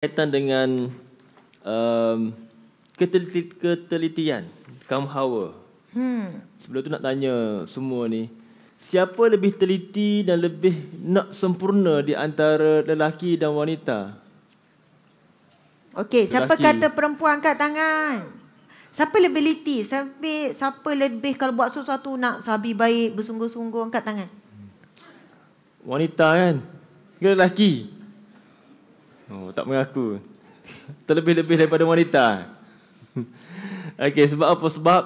kaitan dengan um, keteliti, ketelitian, kaum hawa. Hmm. Sebelum tu nak tanya semua ni, siapa lebih teliti dan lebih nak sempurna di antara lelaki dan wanita? Okey, siapa kata perempuan angkat tangan? Siapa lebih teliti? Siapa, siapa lebih kalau buat sesuatu nak sabi baik, bersungguh-sungguh angkat tangan? Wanita kan? Lelaki? Oh, tak mengaku. Terlebih-lebih daripada wanita. Okey, sebab apa? Sebab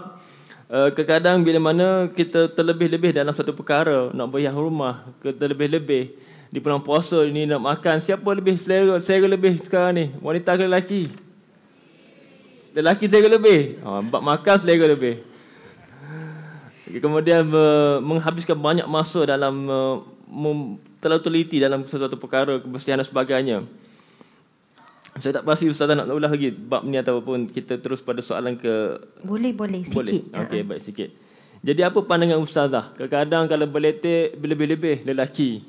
uh, kadang-kadang bila mana kita terlebih-lebih dalam satu perkara, nak bayar rumah, ke terlebih-lebih di bulan puasa ini nak makan, siapa lebih selera, saya lebih sekarang ni? Wanita ke lelaki? Lelaki saya lebih. Oh, ha, bab makan selera lebih. Okay, kemudian uh, menghabiskan banyak masa dalam uh, terlalu teliti dalam sesuatu perkara kebersihan dan sebagainya. Saya tak pasti ustaz nak ulas lagi bab ni ataupun kita terus pada soalan ke Boleh boleh sikit. Okey baik sikit. Jadi apa pandangan ustazah? Kadang-kadang kalau berletik lebih-lebih lelaki.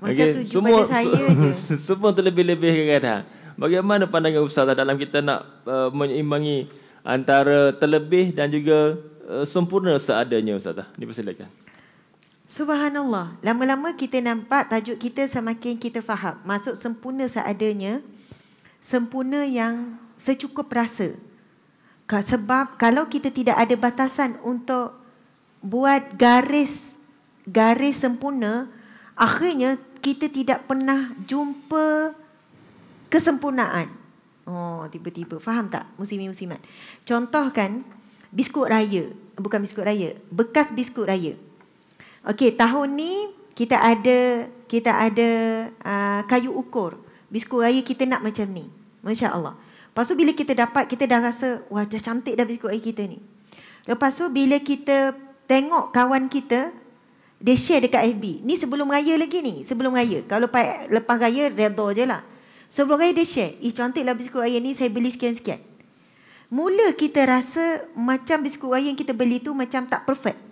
Macam okay. tu semua, pada saya je. semua terlebih-lebih kadang-kadang. Ha. Bagaimana pandangan ustazah dalam kita nak uh, menyeimbangi antara terlebih dan juga uh, sempurna seadanya ustazah? Dipersilakan. Subhanallah, lama-lama kita nampak tajuk kita semakin kita faham. masuk sempurna seadanya, sempurna yang secukup rasa. Sebab kalau kita tidak ada batasan untuk buat garis garis sempurna, akhirnya kita tidak pernah jumpa kesempurnaan. Oh, tiba-tiba. Faham tak? Musim-musiman. Contoh kan, biskut raya. Bukan biskut raya. Bekas biskut Raya. Okey, tahun ni kita ada kita ada uh, kayu ukur. Bisku raya kita nak macam ni. Masya-Allah. Lepas tu bila kita dapat kita dah rasa wajah cantik dah bisku raya kita ni. Lepas tu bila kita tengok kawan kita dia share dekat FB. Ni sebelum raya lagi ni, sebelum raya. Kalau pay, lepas raya redha je lah. Sebelum raya dia share, "Ih cantik lah biskut raya ni, saya beli sekian-sekian." Mula kita rasa macam biskut raya yang kita beli tu macam tak perfect.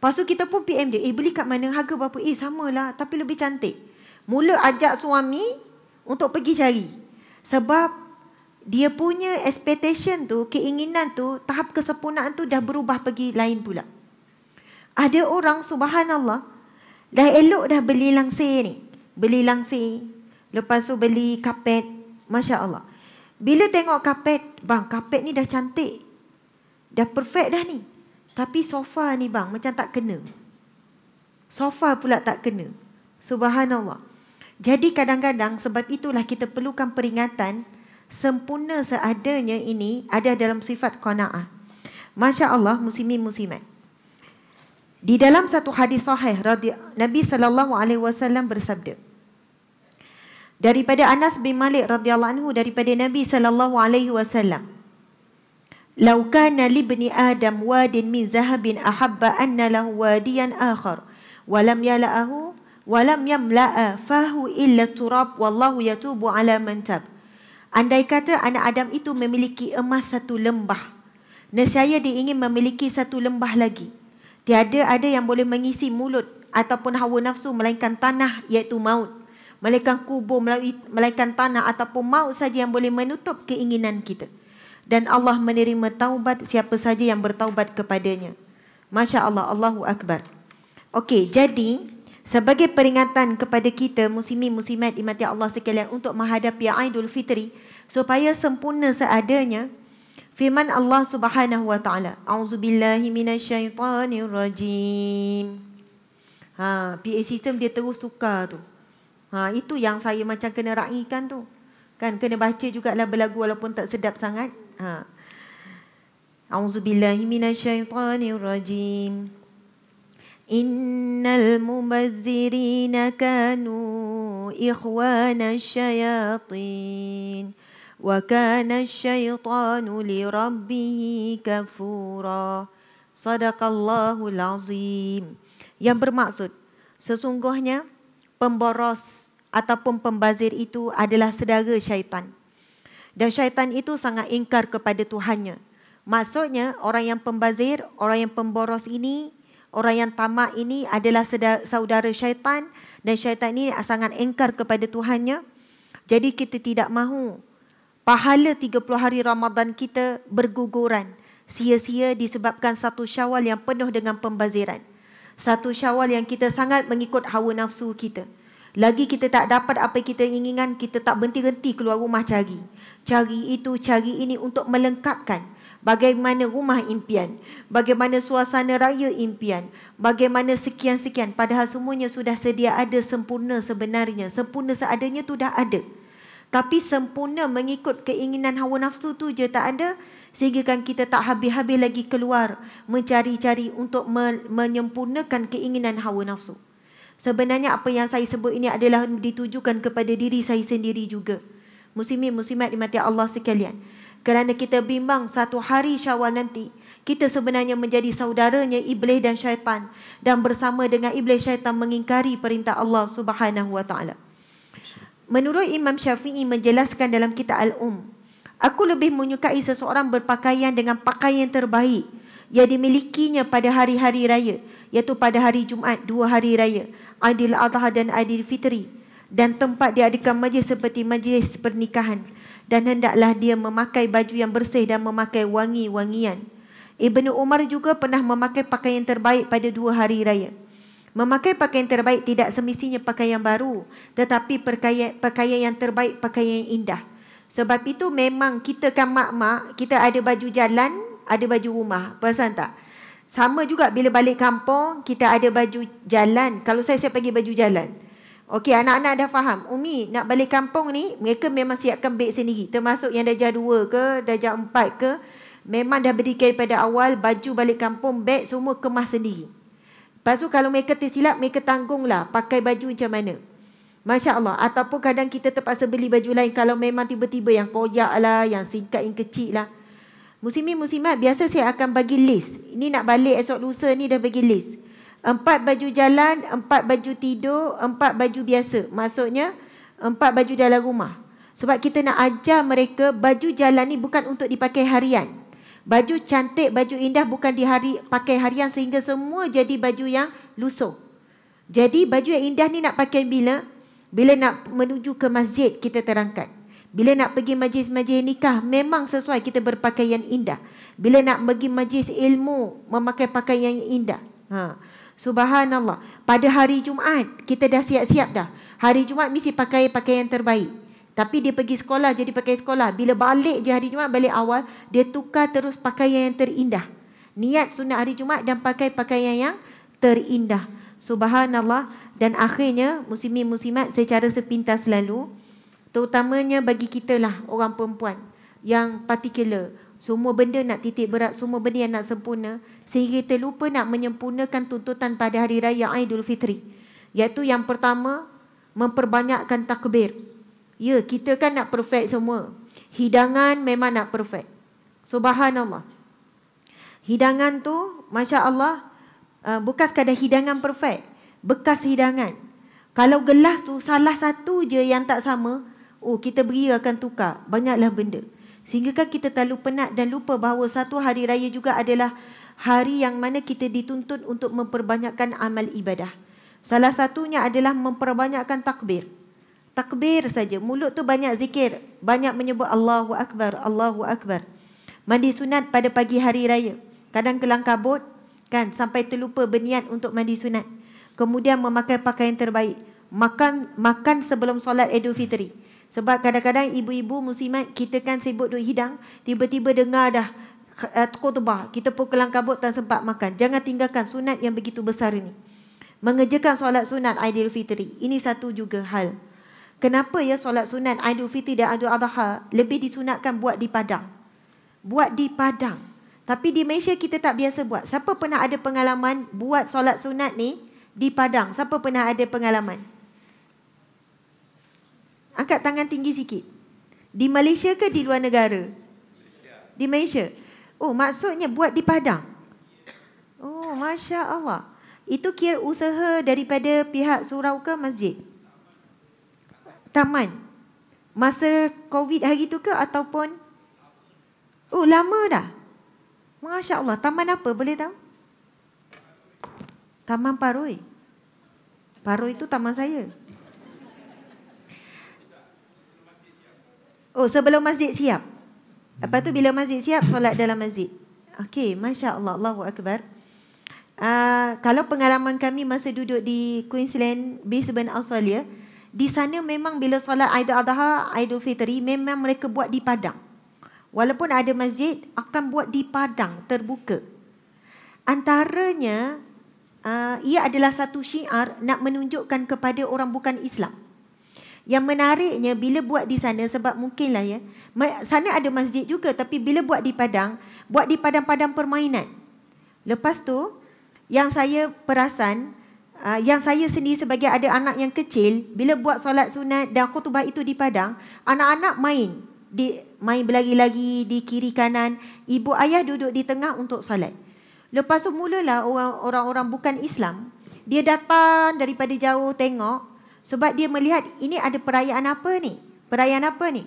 Lepas tu kita pun PM dia. Eh beli kat mana? Harga berapa? Eh lah. Tapi lebih cantik. Mula ajak suami untuk pergi cari. Sebab dia punya expectation tu, keinginan tu, tahap kesempurnaan tu dah berubah pergi lain pula. Ada orang subhanallah dah elok dah beli langsir ni. Beli langsir. Lepas tu beli kapet. Masya Allah. Bila tengok kapet, bang kapet ni dah cantik. Dah perfect dah ni. Tapi sofa ni bang macam tak kena. Sofa pula tak kena. Subhanallah. Jadi kadang-kadang sebab itulah kita perlukan peringatan sempurna seadanya ini ada dalam sifat qanaah. Masya Allah muslimin muslimat. Di dalam satu hadis sahih Nabi sallallahu alaihi wasallam bersabda Daripada Anas bin Malik radhiyallahu anhu daripada Nabi sallallahu alaihi wasallam لو كان لابن آدم واد من ذهب أحب أن له واديا آخر walam يلأه walam يملأ fahu illa turab, Wallahu يتوب على من تاب Andai kata anak Adam itu memiliki emas satu lembah Nesaya dia ingin memiliki satu lembah lagi Tiada ada yang boleh mengisi mulut Ataupun hawa nafsu melainkan tanah iaitu maut Melainkan kubur, melainkan tanah ataupun maut saja yang boleh menutup keinginan kita dan Allah menerima taubat siapa saja yang bertaubat kepadanya. Masya Allah, Allahu Akbar. Okey, jadi sebagai peringatan kepada kita muslimin muslimat di mati Allah sekalian untuk menghadapi Aidul Fitri supaya sempurna seadanya firman Allah Subhanahu wa taala auzubillahi minasyaitonirrajim ha PA system dia terus suka tu ha itu yang saya macam kena raikan tu kan kena baca jugaklah berlagu walaupun tak sedap sangat ha. A'udzubillahi minasyaitonirrajim. Innal mubazzirina kanu ikhwanas syayatin wa kana syaitanu li rabbih kafura. Sadaqallahul azim. Yang bermaksud sesungguhnya pemboros ataupun pembazir itu adalah saudara syaitan dan syaitan itu sangat ingkar kepada Tuhannya. Maksudnya orang yang pembazir, orang yang pemboros ini, orang yang tamak ini adalah saudara syaitan dan syaitan ini sangat ingkar kepada Tuhannya. Jadi kita tidak mahu pahala 30 hari Ramadan kita berguguran sia-sia disebabkan satu syawal yang penuh dengan pembaziran. Satu syawal yang kita sangat mengikut hawa nafsu kita. Lagi kita tak dapat apa kita inginkan, kita tak berhenti-henti keluar rumah cari cari itu cari ini untuk melengkapkan bagaimana rumah impian bagaimana suasana raya impian bagaimana sekian-sekian padahal semuanya sudah sedia ada sempurna sebenarnya sempurna seadanya tu dah ada tapi sempurna mengikut keinginan hawa nafsu tu je tak ada sehingga kan kita tak habis-habis lagi keluar mencari-cari untuk me- menyempurnakan keinginan hawa nafsu sebenarnya apa yang saya sebut ini adalah ditujukan kepada diri saya sendiri juga muslimin muslimat di mati Allah sekalian kerana kita bimbang satu hari syawal nanti kita sebenarnya menjadi saudaranya iblis dan syaitan dan bersama dengan iblis syaitan mengingkari perintah Allah Subhanahu wa taala menurut Imam Syafi'i menjelaskan dalam kitab al-um aku lebih menyukai seseorang berpakaian dengan pakaian terbaik yang dimilikinya pada hari-hari raya iaitu pada hari Jumaat dua hari raya Aidil Adha dan Aidil Fitri dan tempat diadakan majlis seperti majlis pernikahan dan hendaklah dia memakai baju yang bersih dan memakai wangi-wangian. Ibnu Umar juga pernah memakai pakaian terbaik pada dua hari raya. Memakai pakaian terbaik tidak semestinya pakaian baru tetapi pakaian, perkaya yang terbaik pakaian yang indah. Sebab itu memang kita kan mak-mak kita ada baju jalan, ada baju rumah. Perasan tak? Sama juga bila balik kampung kita ada baju jalan. Kalau saya saya pergi baju jalan. Okey, anak-anak dah faham. Umi, nak balik kampung ni, mereka memang siapkan beg sendiri. Termasuk yang darjah 2 ke, darjah 4 ke. Memang dah berdikir daripada awal, baju balik kampung, beg semua kemas sendiri. Lepas kalau mereka tersilap, mereka tanggunglah pakai baju macam mana. Masya Allah. Ataupun kadang kita terpaksa beli baju lain kalau memang tiba-tiba yang koyak lah, yang singkat, yang kecil lah. Musim Musimi, musimat, biasa saya akan bagi list. Ini nak balik esok lusa ni dah bagi list. Empat baju jalan, empat baju tidur, empat baju biasa. Maksudnya, empat baju dalam rumah. Sebab kita nak ajar mereka baju jalan ni bukan untuk dipakai harian. Baju cantik, baju indah bukan dihari pakai harian sehingga semua jadi baju yang lusuh. Jadi baju yang indah ni nak pakai bila? Bila nak menuju ke masjid kita terangkan. Bila nak pergi majlis-majlis nikah memang sesuai kita berpakaian indah. Bila nak pergi majlis ilmu memakai pakaian yang indah. Ha. Subhanallah. Pada hari Jumaat kita dah siap-siap dah. Hari Jumaat mesti pakai pakaian terbaik. Tapi dia pergi sekolah jadi pakai sekolah. Bila balik je hari Jumaat balik awal, dia tukar terus pakaian yang terindah. Niat sunat hari Jumaat dan pakai pakaian yang terindah. Subhanallah. Dan akhirnya muslimin muslimat secara sepintas lalu terutamanya bagi kita lah orang perempuan yang particular semua benda nak titik berat semua benda yang nak sempurna sehingga kita lupa nak menyempurnakan tuntutan pada hari raya Aidilfitri. Iaitu yang pertama memperbanyakkan takbir. Ya, kita kan nak perfect semua. Hidangan memang nak perfect. Subhanallah. Hidangan tu masya-Allah uh, bukan sekadar hidangan perfect, bekas hidangan. Kalau gelas tu salah satu je yang tak sama, oh kita beri akan tukar banyaklah benda. Sehingga kan kita terlalu penat dan lupa bahawa satu hari raya juga adalah hari yang mana kita dituntut untuk memperbanyakkan amal ibadah. Salah satunya adalah memperbanyakkan takbir. Takbir saja. Mulut tu banyak zikir. Banyak menyebut Allahu Akbar, Allahu Akbar. Mandi sunat pada pagi hari raya. Kadang kelang kabut, kan? Sampai terlupa berniat untuk mandi sunat. Kemudian memakai pakaian terbaik. Makan makan sebelum solat Idul Fitri. Sebab kadang-kadang ibu-ibu muslimat kita kan sibuk duk hidang, tiba-tiba dengar dah Eh, khutbah kita pun kelang kabut tak sempat makan jangan tinggalkan sunat yang begitu besar ini mengerjakan solat sunat idul fitri ini satu juga hal kenapa ya solat sunat Aidilfitri dan Aidil Adha lebih disunatkan buat di padang buat di padang tapi di Malaysia kita tak biasa buat siapa pernah ada pengalaman buat solat sunat ni di padang siapa pernah ada pengalaman angkat tangan tinggi sikit di Malaysia ke di luar negara di Malaysia. Oh, maksudnya buat di padang. Oh, masya Allah. Itu kira usaha daripada pihak surau ke masjid? Taman. Masa COVID hari itu ke ataupun? Oh, lama dah. Masya Allah. Taman apa boleh tahu? Taman Paroi. Paroi itu taman saya. Oh, sebelum masjid siap. Apa tu bila masjid siap solat dalam masjid. Okey, masya-Allah, Allahu akbar. Uh, kalau pengalaman kami masa duduk di Queensland, Brisbane, Australia, di sana memang bila solat Aidil Adha, Aidil Fitri, memang mereka buat di padang. Walaupun ada masjid, akan buat di padang, terbuka. Antaranya, uh, ia adalah satu syiar nak menunjukkan kepada orang bukan Islam. Yang menariknya bila buat di sana sebab mungkinlah ya. Sana ada masjid juga tapi bila buat di padang, buat di padang-padang permainan. Lepas tu yang saya perasan ah, yang saya sendiri sebagai ada anak yang kecil bila buat solat sunat dan khutbah itu di padang, anak-anak main di main berlari-lari di kiri kanan, ibu ayah duduk di tengah untuk solat. Lepas tu mulalah orang-orang bukan Islam dia datang daripada jauh tengok sebab dia melihat ini ada perayaan apa ni? Perayaan apa ni?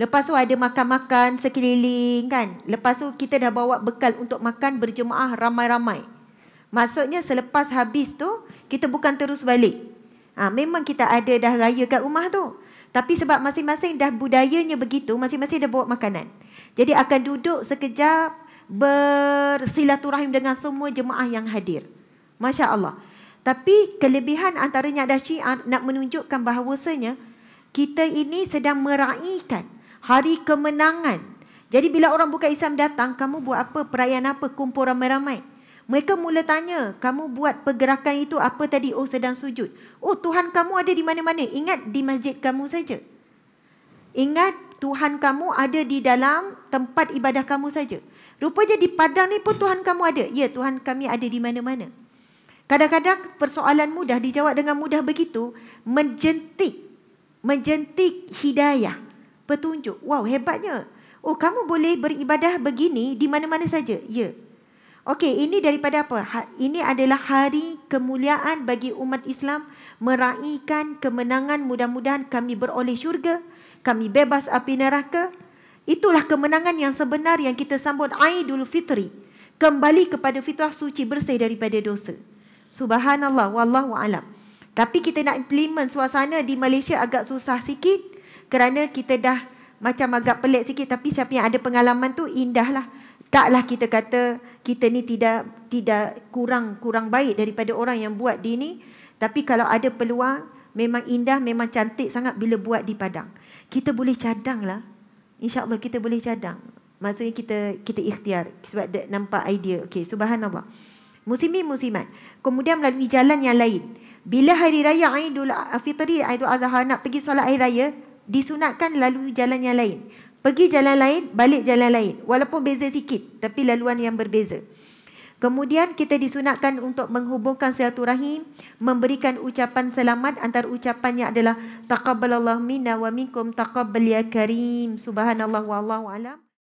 Lepas tu ada makan-makan sekeliling kan? Lepas tu kita dah bawa bekal untuk makan berjemaah ramai-ramai. Maksudnya selepas habis tu, kita bukan terus balik. Ha, memang kita ada dah raya kat rumah tu. Tapi sebab masing-masing dah budayanya begitu, masing-masing dah bawa makanan. Jadi akan duduk sekejap bersilaturahim dengan semua jemaah yang hadir. Masya Allah. Tapi kelebihan antaranya ada syiar nak menunjukkan bahawasanya kita ini sedang meraihkan hari kemenangan. Jadi bila orang bukan Islam datang, kamu buat apa? Perayaan apa? Kumpul ramai-ramai. Mereka mula tanya, kamu buat pergerakan itu apa tadi? Oh sedang sujud. Oh Tuhan kamu ada di mana-mana. Ingat di masjid kamu saja. Ingat Tuhan kamu ada di dalam tempat ibadah kamu saja. Rupanya di padang ni pun Tuhan kamu ada. Ya Tuhan kami ada di mana-mana. Kadang-kadang persoalan mudah dijawab dengan mudah begitu menjentik menjentik hidayah, petunjuk. Wow, hebatnya. Oh, kamu boleh beribadah begini di mana-mana saja. Ya. Okey, ini daripada apa? Ha, ini adalah hari kemuliaan bagi umat Islam meraihkan kemenangan mudah-mudahan kami beroleh syurga, kami bebas api neraka. Itulah kemenangan yang sebenar yang kita sambut Aidul Fitri. Kembali kepada fitrah suci bersih daripada dosa. Subhanallah wallahu alam. Tapi kita nak implement suasana di Malaysia agak susah sikit kerana kita dah macam agak pelik sikit tapi siapa yang ada pengalaman tu indahlah. Taklah kita kata kita ni tidak tidak kurang kurang baik daripada orang yang buat di ni tapi kalau ada peluang memang indah memang cantik sangat bila buat di padang. Kita boleh cadanglah. Insya-Allah kita boleh cadang. Maksudnya kita kita ikhtiar sebab nampak idea. Okey, subhanallah. So, Muslimin muslimat. Kemudian melalui jalan yang lain. Bila hari raya Aidul Fitri Aidul Adha nak pergi solat hari raya, disunatkan lalu jalan yang lain. Pergi jalan lain, balik jalan lain. Walaupun beza sikit, tapi laluan yang berbeza. Kemudian kita disunatkan untuk menghubungkan satu rahim, memberikan ucapan selamat antara ucapannya adalah taqabbalallahu minna wa minkum taqabbal ya karim. Subhanallah wa Ala.